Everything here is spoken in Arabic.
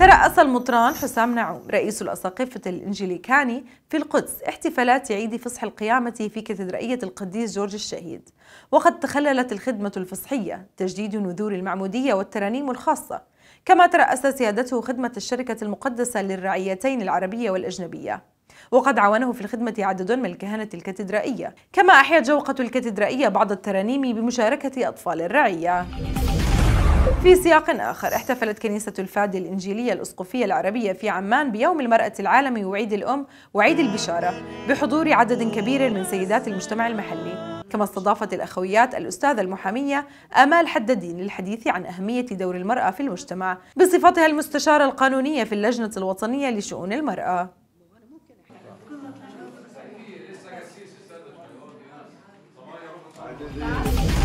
ترأس المطران حسام نعوم رئيس الأساقفة الإنجليكاني في القدس احتفالات عيد فصح القيامة في كاتدرائية القديس جورج الشهيد وقد تخللت الخدمة الفصحية تجديد نذور المعمودية والترانيم الخاصة كما ترأس سيادته خدمة الشركة المقدسة للرعيتين العربية والأجنبية وقد عاونه في الخدمة عدد من الكهنة الكاتدرائية كما أحيت جوقة الكاتدرائية بعض الترانيم بمشاركة أطفال الرعية في سياق آخر احتفلت كنيسة الفادي الإنجيلية الأسقفية العربية في عمان بيوم المرأة العالمي وعيد الأم وعيد البشارة بحضور عدد كبير من سيدات المجتمع المحلي كما استضافت الأخويات الأستاذة المحامية آمال حدادين للحديث عن أهمية دور المرأة في المجتمع بصفتها المستشارة القانونية في اللجنة الوطنية لشؤون المرأة Thank you.